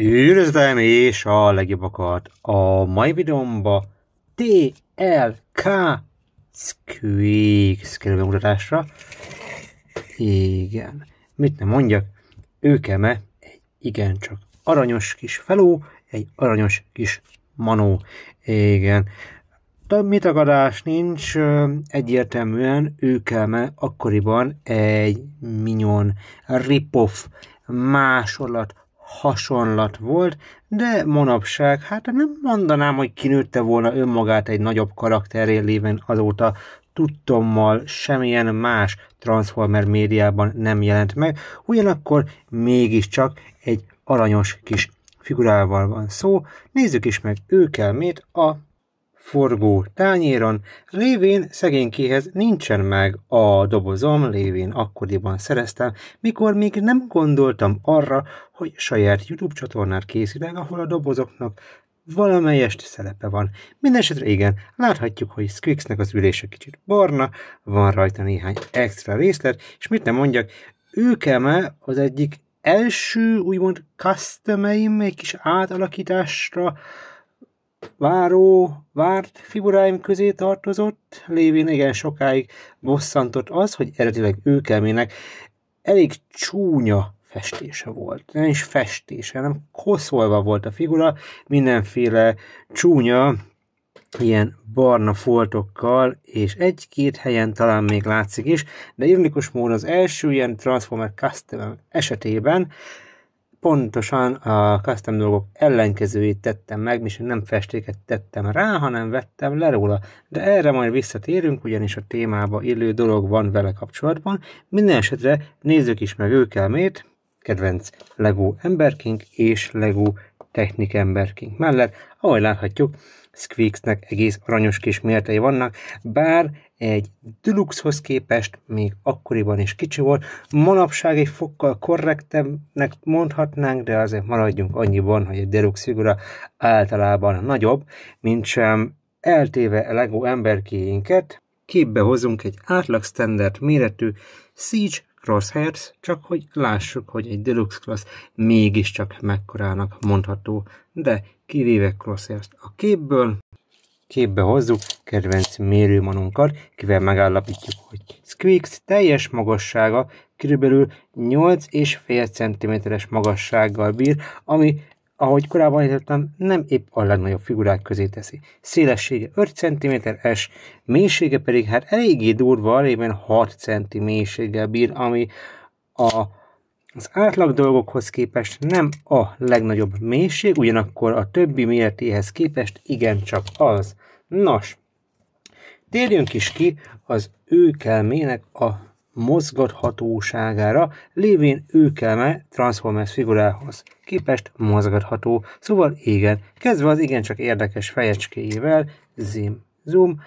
Üdvözlöm és a legjobbakat! A mai videómba TLK Squeaks kerül bemutatásra. Igen, mit nem mondjak, őkeme egy igencsak aranyos kis feló, egy aranyos kis manó. Igen, több mitagadás nincs, egyértelműen őkeme akkoriban egy minyon ripoff másolat hasonlat volt, de manapság, hát nem mondanám, hogy kinőtte volna önmagát egy nagyobb karakteré léven azóta tudtommal semmilyen más Transformer médiában nem jelent meg, ugyanakkor mégiscsak egy aranyos kis figurával van szó. Nézzük is meg őkelmét, a forgó tányéron, lévén szegénykéhez nincsen meg a dobozom, lévén akkoriban szereztem, mikor még nem gondoltam arra, hogy saját YouTube csatornát készítek, ahol a dobozoknak valamelyest szerepe van. Mindenesetre igen, láthatjuk, hogy Squixnek az ülése kicsit barna, van rajta néhány extra részlet, és mit nem mondjak, őkeme az egyik első, úgymond customeim egy kis átalakításra váró, várt figuráim közé tartozott, lévén igen sokáig bosszantott az, hogy eredetileg őkelmének elég csúnya festése volt. Nem is festése, hanem koszolva volt a figura, mindenféle csúnya, ilyen barna foltokkal, és egy-két helyen talán még látszik is, de ironikus módon az első ilyen Transformer Custom esetében pontosan a custom dolgok ellenkezőjét tettem meg, és nem festéket tettem rá, hanem vettem le róla. De erre majd visszatérünk, ugyanis a témába illő dolog van vele kapcsolatban. Minden esetre nézzük is meg őkelmét, kedvenc LEGO emberkink és LEGO technik emberkink mellett. Ahogy láthatjuk, Squeaksnek egész aranyos kis mértei vannak, bár egy Deluxehoz képest még akkoriban is kicsi volt. Manapság egy fokkal korrektebbnek mondhatnánk, de azért maradjunk annyiban, hogy egy Deluxe figura általában nagyobb, mint sem eltéve Lego emberkéinket, képbe hozunk egy átlag standard méretű Siege crosshairs, csak hogy lássuk, hogy egy Deluxe Cross mégiscsak mekkorának mondható, de kivéve crosshairs a képből, Képbe hozzuk kedvenc mérőmanunkat, kivel megállapítjuk, hogy Squeaks teljes magassága kb. 8,5 cm-es magassággal bír, ami ahogy korábban értettem, nem épp a legnagyobb figurák közé teszi. Szélessége 5 cm-es, mélysége pedig hát eléggé durva, alében 6 cm mélységgel bír, ami a az átlag dolgokhoz képest nem a legnagyobb mélység, ugyanakkor a többi mértéhez képest igencsak az. Nos, térjünk is ki az őkelmének a mozgathatóságára, lévén őkelme Transformers figurához képest mozgatható. Szóval igen, kezdve az igencsak érdekes fejecskéjével, zim, zoom,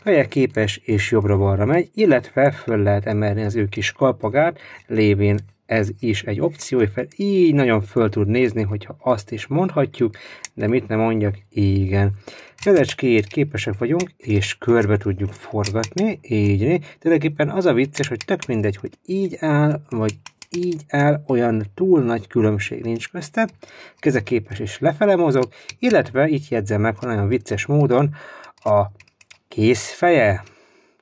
feje képes és jobbra-balra megy, illetve föl lehet emelni az ő kis kalpagát, lévén ez is egy opció, hogy fel, így nagyon föl tud nézni, hogyha azt is mondhatjuk, de mit nem mondjak, igen. Kezecskéjét képesek vagyunk, és körbe tudjuk forgatni, így. Tulajdonképpen az a vicces, hogy tök mindegy, hogy így áll, vagy így áll, olyan túl nagy különbség nincs közte, képes és lefele mozog, illetve itt jegyzem meg, hogy nagyon vicces módon a feje,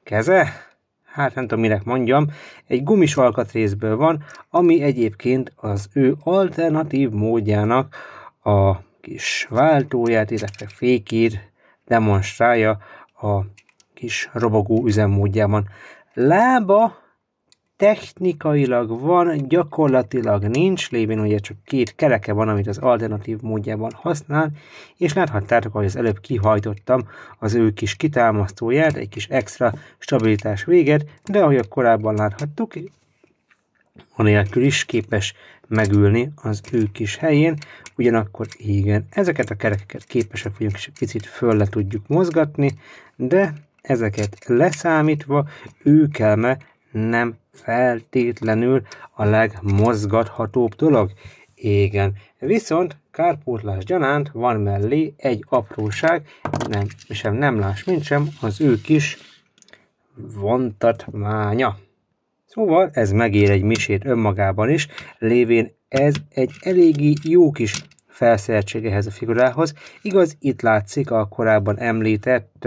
keze, hát nem tudom minek mondjam, egy gumis alkatrészből van, ami egyébként az ő alternatív módjának a kis váltóját, illetve fékét demonstrálja a kis robogó üzemmódjában. Lába technikailag van, gyakorlatilag nincs, lévén ugye csak két kereke van, amit az alternatív módjában használ, és láthattátok, hogy az előbb kihajtottam az ő kis kitámasztóját, egy kis extra stabilitás véget, de ahogy korábban láthattuk, anélkül is képes megülni az ő kis helyén, ugyanakkor igen, ezeket a kerekeket képesek vagyunk, és picit föl le tudjuk mozgatni, de ezeket leszámítva ő kelme nem feltétlenül a legmozgathatóbb dolog égen. Viszont kárpótlás gyanánt van mellé egy apróság, nem, sem nem láss, mint sem az ő kis vontatmánya. Szóval ez megér egy misét önmagában is, lévén ez egy eléggé jó kis felszereltség ehhez a figurához. Igaz, itt látszik a korábban említett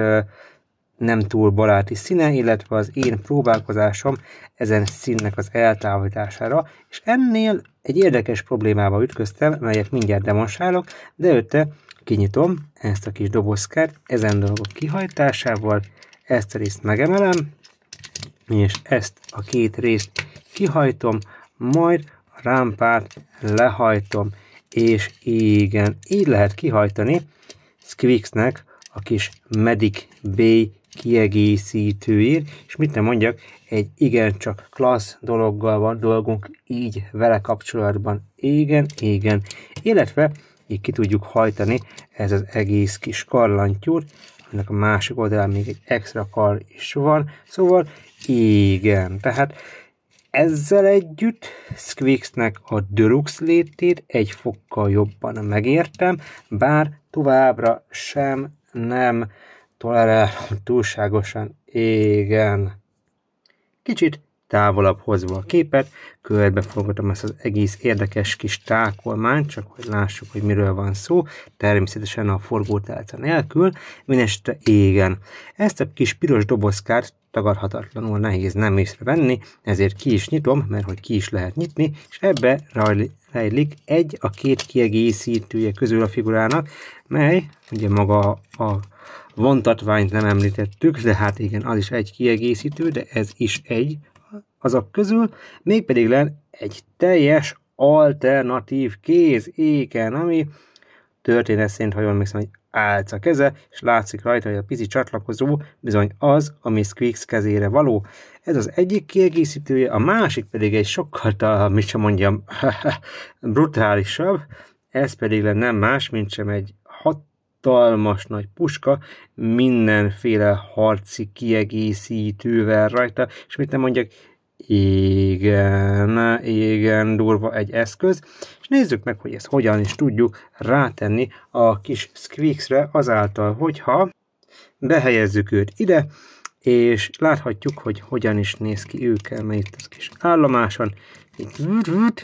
nem túl baráti színe, illetve az én próbálkozásom ezen színnek az eltávolítására, és ennél egy érdekes problémába ütköztem, melyet mindjárt demonstrálok, de előtte kinyitom ezt a kis dobozkát, ezen dolgok kihajtásával, ezt a részt megemelem, és ezt a két részt kihajtom, majd a rámpát lehajtom, és igen, így lehet kihajtani Squixnek a kis Medic Bay kiegészítőír, és mit nem mondjak, egy igencsak klassz dologgal van dolgunk így vele kapcsolatban. Igen, igen. Illetve így ki tudjuk hajtani ez az egész kis karlantyút, ennek a másik oldalán még egy extra kar is van, szóval igen, tehát ezzel együtt Squixnek a Deluxe létét egy fokkal jobban megértem, bár továbbra sem nem tolerálom túlságosan. Igen. Kicsit távolabb hozva a képet, körbeforgatom ezt az egész érdekes kis tákolmányt, csak hogy lássuk, hogy miről van szó, természetesen a forgótálca nélkül, mindestre égen. Ezt a kis piros dobozkát tagadhatatlanul nehéz nem észrevenni, ezért ki is nyitom, mert hogy ki is lehet nyitni, és ebbe rejlik egy a két kiegészítője közül a figurának, mely ugye maga a vontatványt nem említettük, de hát igen, az is egy kiegészítő, de ez is egy azok közül, mégpedig len egy teljes alternatív kéz éken, ami történet szerint, ha jól emlékszem, egy álca keze, és látszik rajta, hogy a pici csatlakozó bizony az, ami Squeaks kezére való. Ez az egyik kiegészítője, a másik pedig egy sokkal, mit sem mondjam, brutálisabb, ez pedig lenne nem más, mint sem egy hatalmas nagy puska, mindenféle harci kiegészítővel rajta, és mit nem mondjak, igen, igen, durva egy eszköz, és nézzük meg, hogy ezt hogyan is tudjuk rátenni a kis Squeaksre azáltal, hogyha behelyezzük őt ide, és láthatjuk, hogy hogyan is néz ki ők el, mert itt az kis állomáson, itt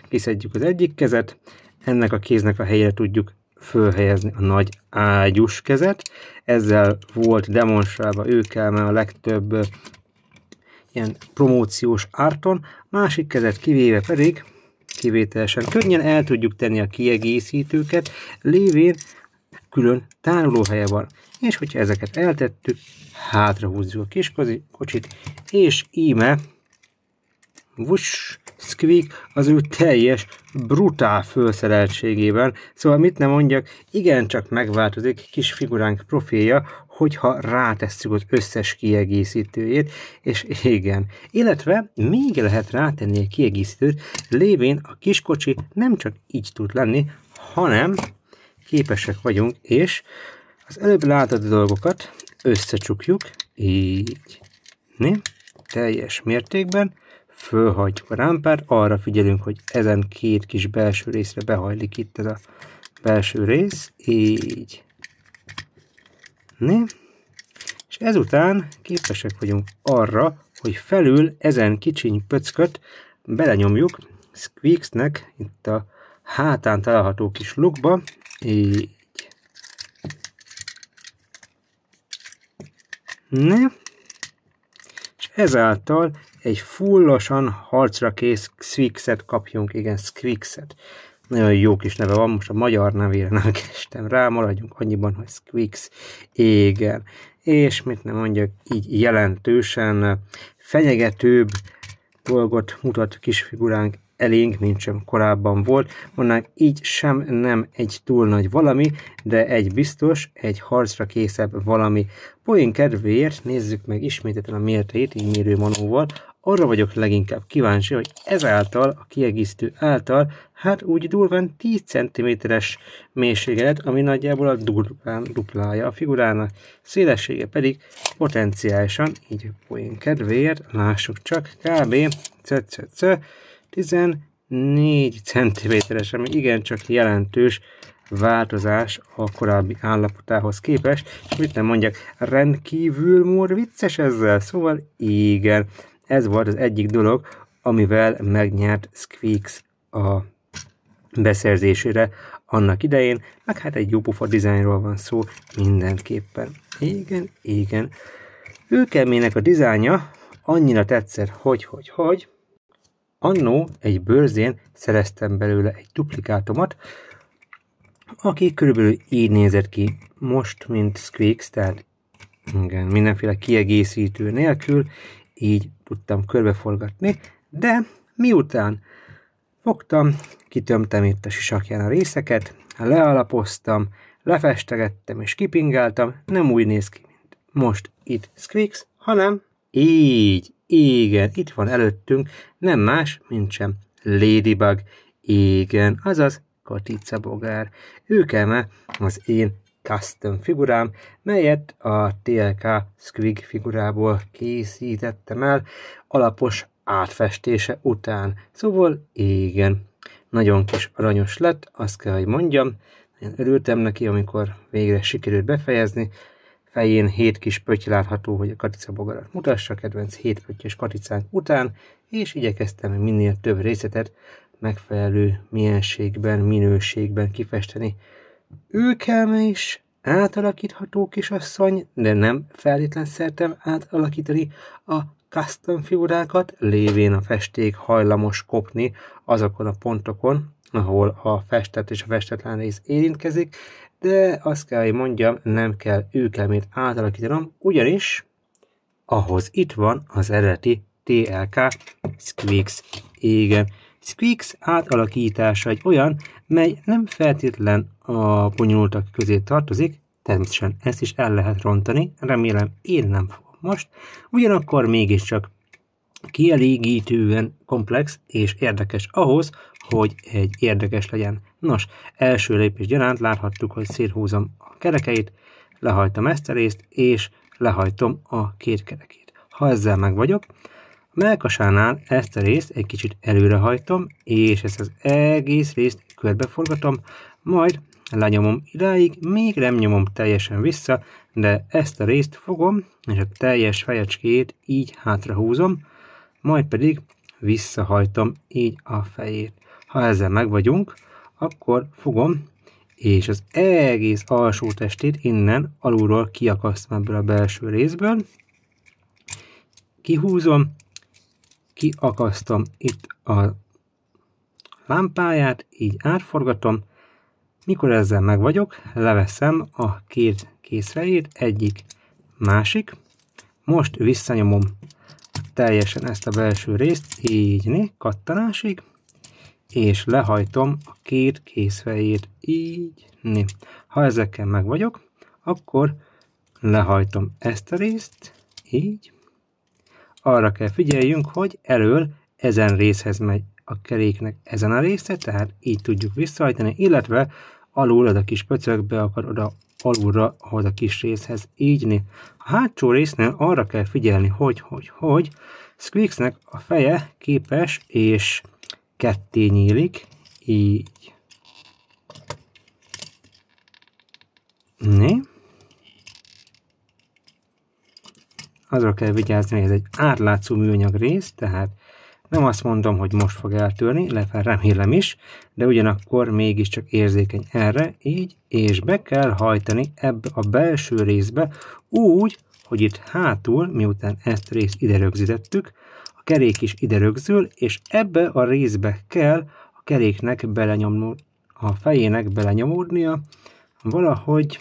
kiszedjük az egyik kezet, ennek a kéznek a helyére tudjuk fölhelyezni a nagy ágyus kezet. Ezzel volt demonstrálva őkkel, mert a legtöbb ilyen promóciós árton, másik kezet kivéve pedig kivételesen könnyen el tudjuk tenni a kiegészítőket, lévén külön tárolóhelye van. És hogyha ezeket eltettük, hátrahúzzuk a kis kocsit, és íme Squeak az ő teljes, brutál felszereltségében, szóval mit nem mondjak, igencsak megváltozik kis figuránk profilja, hogyha rátesszük az összes kiegészítőjét, és igen. Illetve még lehet rátenni a kiegészítőt, lévén a kiskocsi nem csak így tud lenni, hanem képesek vagyunk, és az előbb látott dolgokat összecsukjuk, így, né? teljes mértékben, fölhajtjuk a rámpát, arra figyelünk, hogy ezen két kis belső részre behajlik itt ez a belső rész, így. Né? És ezután képesek vagyunk arra, hogy felül ezen kicsiny pöcköt belenyomjuk Squeaksnek itt a hátán található kis lukba, így. Né? És ezáltal egy fullosan harcra kész Squixet kapjunk, igen, Squixet. Nagyon jó kis neve van, most a magyar nevére nem kestem rá, maradjunk annyiban, hogy Squix, igen. És mit nem mondjak, így jelentősen fenyegetőbb dolgot mutat kisfiguránk elénk, mint sem korábban volt. Mondnánk, így sem nem egy túl nagy valami, de egy biztos, egy harcra készebb valami. Poén kedvéért nézzük meg ismétetlen a mértét, így manóval. Arra vagyok leginkább kíváncsi, hogy ezáltal, a kiegészítő által, hát úgy durván 10 cm-es mélységelet, ami nagyjából a durván duplája a figurának. Szélessége pedig potenciálisan, így poén kedvéért, lássuk csak, kb. c, c, c 14 cm-es, ami igencsak jelentős változás a korábbi állapotához képest, és mit nem mondjak, rendkívül mor vicces ezzel, szóval igen, ez volt az egyik dolog, amivel megnyert Squeaks a beszerzésére annak idején, meg hát egy jó pofa dizájnról van szó mindenképpen. Igen, igen. Ő a dizájnja annyira tetszett, hogy, hogy, hogy, Annó egy bőrzén szereztem belőle egy duplikátomat, aki körülbelül így nézett ki most, mint Squeaks, tehát igen, mindenféle kiegészítő nélkül, így tudtam körbeforgatni, de miután fogtam, kitömtem itt a sisakján a részeket, lealapoztam, lefestegettem és kipingáltam, nem úgy néz ki, mint most itt Squeaks, hanem így igen, itt van előttünk, nem más, mint sem. Ladybug. Igen, azaz Katica Bogár. Ő keme az én custom figurám, melyet a TLK Squig figurából készítettem el alapos átfestése után. Szóval igen, nagyon kis aranyos lett, azt kell, hogy mondjam. Én örültem neki, amikor végre sikerült befejezni, fején hét kis pötty látható, hogy a katica bogarat mutassa kedvenc hét pöttyös katicánk után, és igyekeztem minél több részletet megfelelő mienségben, minőségben kifesteni. Őkelme is átalakítható kisasszony, de nem feltétlen szertem átalakítani a custom figurákat, lévén a festék hajlamos kopni azokon a pontokon, ahol a festett és a festetlen rész érintkezik, de azt kell, hogy mondjam, nem kell őkelmét átalakítanom, ugyanis ahhoz itt van az eredeti TLK Squeaks. Igen, Squeaks átalakítása egy olyan, mely nem feltétlen a bonyolultak közé tartozik, természetesen ezt is el lehet rontani, remélem én nem fogom most, ugyanakkor mégiscsak kielégítően komplex és érdekes ahhoz, hogy egy érdekes legyen. Nos, első lépés gyaránt láthattuk, hogy széthúzom a kerekeit, lehajtom ezt a részt, és lehajtom a két kerekét. Ha ezzel meg vagyok, a melkasánál ezt a részt egy kicsit előrehajtom, és ezt az egész részt körbeforgatom, majd lenyomom idáig, még nem nyomom teljesen vissza, de ezt a részt fogom, és a teljes fejecskét így hátrahúzom, majd pedig visszahajtom így a fejét. Ha ezzel meg vagyunk, akkor fogom, és az egész alsó testét innen alulról kiakasztom ebből a belső részből, kihúzom, kiakasztom itt a lámpáját, így átforgatom, mikor ezzel meg vagyok, leveszem a két készrejét, egyik, másik, most visszanyomom teljesen ezt a belső részt, így né, kattanásig, és lehajtom a két készfejét, így né. Ha ezekkel meg vagyok, akkor lehajtom ezt a részt, így. Arra kell figyeljünk, hogy elől ezen részhez megy a keréknek ezen a része, tehát így tudjuk visszahajtani, illetve alul a kis pöcökbe akar oda alulra hoz a kis részhez ígyni. A hátsó résznél arra kell figyelni, hogy, hogy, hogy Squeaksnek a feje képes és ketté nyílik, így. Né? Azra kell vigyázni, hogy ez egy átlátszó műanyag rész, tehát nem azt mondom, hogy most fog eltörni, lefel remélem is, de ugyanakkor mégiscsak érzékeny erre, így, és be kell hajtani ebbe a belső részbe úgy, hogy itt hátul, miután ezt részt ide rögzítettük, a kerék is ide rögzül, és ebbe a részbe kell a keréknek belenyomnul, a fejének belenyomódnia, valahogy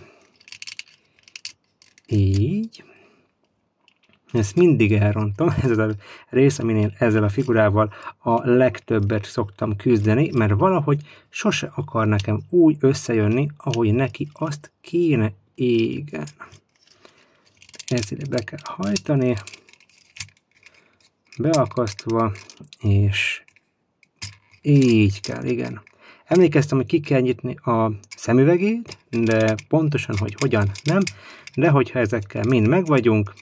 így, ezt mindig elrontom, ez az a rész, amin én ezzel a figurával a legtöbbet szoktam küzdeni, mert valahogy sose akar nekem úgy összejönni, ahogy neki azt kéne égen. Ezt ide be kell hajtani, beakasztva, és így kell, igen. Emlékeztem, hogy ki kell nyitni a szemüvegét, de pontosan, hogy hogyan nem, de hogyha ezekkel mind megvagyunk,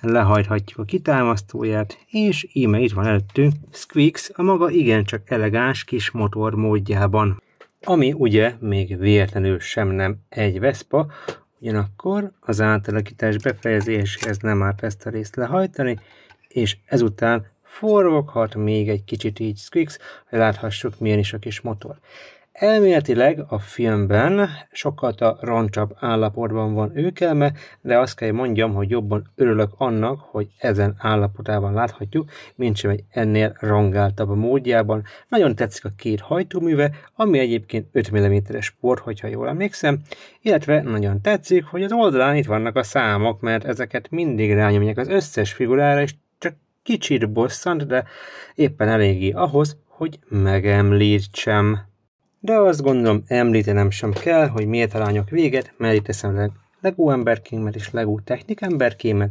lehajthatjuk a kitámasztóját, és íme itt van előttünk Squeaks a maga igencsak elegáns kis motor módjában. Ami ugye még véletlenül sem nem egy Vespa, ugyanakkor az átalakítás befejezéséhez nem árt ezt a részt lehajtani, és ezután foroghat még egy kicsit így Squeaks, hogy láthassuk milyen is a kis motor. Elméletileg a filmben sokkal a roncsabb állapotban van őkelme, de azt kell mondjam, hogy jobban örülök annak, hogy ezen állapotában láthatjuk, mint sem egy ennél rongáltabb módjában. Nagyon tetszik a két hajtóműve, ami egyébként 5 mm-es port, hogyha jól emlékszem, illetve nagyon tetszik, hogy az oldalán itt vannak a számok, mert ezeket mindig rányomják az összes figurára, és csak kicsit bosszant, de éppen eléggé ahhoz, hogy megemlítsem de azt gondolom említenem sem kell, hogy miért arányok véget, mert itt teszem leg legó emberkémet és legó technik emberkémet,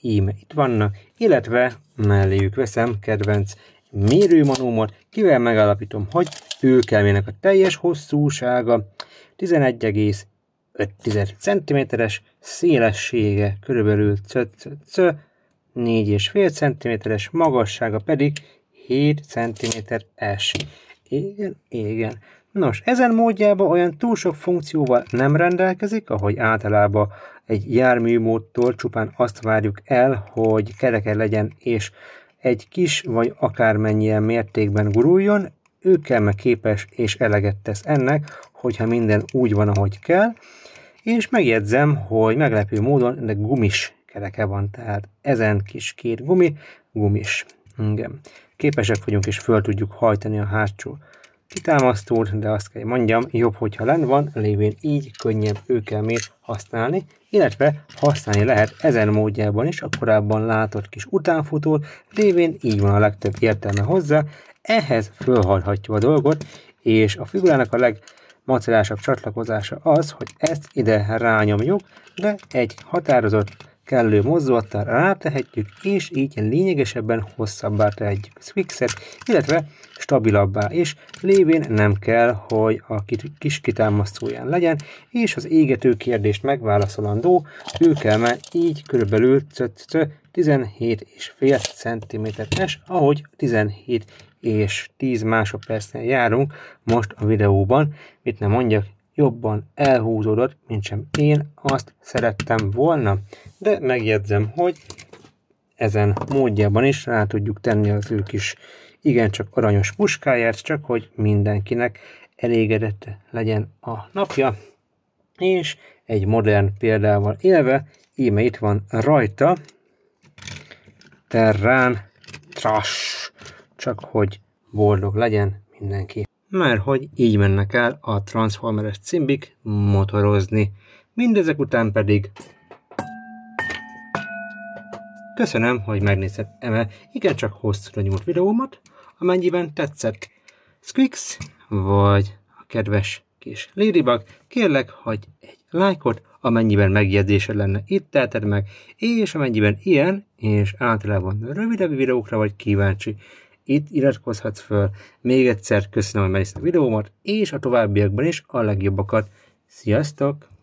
íme itt vannak, illetve melléjük veszem kedvenc mérőmanómat, kivel megállapítom, hogy őkelmének a teljes hosszúsága 11,5 cm-es, szélessége körülbelül 4,5 cm-es, magassága pedig 7 cm-es. Igen, igen. Nos, ezen módjában olyan túl sok funkcióval nem rendelkezik, ahogy általában egy járműmódtól csupán azt várjuk el, hogy kereke legyen és egy kis vagy akármennyien mértékben guruljon, ő kell meg képes és eleget tesz ennek, hogyha minden úgy van, ahogy kell, és megjegyzem, hogy meglepő módon ennek gumis kereke van, tehát ezen kis két gumi, gumis. Igen. Képesek vagyunk és föl tudjuk hajtani a hátsó kitámasztót, de azt kell mondjam, jobb, hogyha lent van, lévén így könnyebb őkelmét használni, illetve használni lehet ezen módjában is a korábban látott kis utánfutót, lévén így van a legtöbb értelme hozzá, ehhez fölhajthatjuk a dolgot, és a figurának a legmacerásabb csatlakozása az, hogy ezt ide rányomjuk, de egy határozott kellő mozdulattal rátehetjük, és így lényegesebben hosszabbá tehetjük a fixet, illetve stabilabbá, és lévén nem kell, hogy a kis kitámasztóján legyen, és az égető kérdést megválaszolandó, ő kell már így körülbelül 17,5 cm-es, ahogy 17 és 10 másodpercnél járunk most a videóban, mit nem mondjak, jobban elhúzódott, mint sem én azt szerettem volna. De megjegyzem, hogy ezen módjában is rá tudjuk tenni az ő kis igencsak aranyos puskáját, csak hogy mindenkinek elégedett legyen a napja. És egy modern példával élve, íme itt van rajta, Terrán Trash, csak hogy boldog legyen mindenki mert hogy így mennek el a Transformeres cimbik motorozni. Mindezek után pedig Köszönöm, hogy megnézted eme igencsak hosszúra nyúlt videómat, amennyiben tetszett Squix, vagy a kedves kis Ladybug, kérlek, hogy egy lájkot, amennyiben megjegyzésed lenne, itt teheted meg, és amennyiben ilyen, és általában rövidebb videókra vagy kíváncsi, itt iratkozhatsz föl. Még egyszer köszönöm, hogy megnézted a videómat, és a továbbiakban is a legjobbakat. Sziasztok!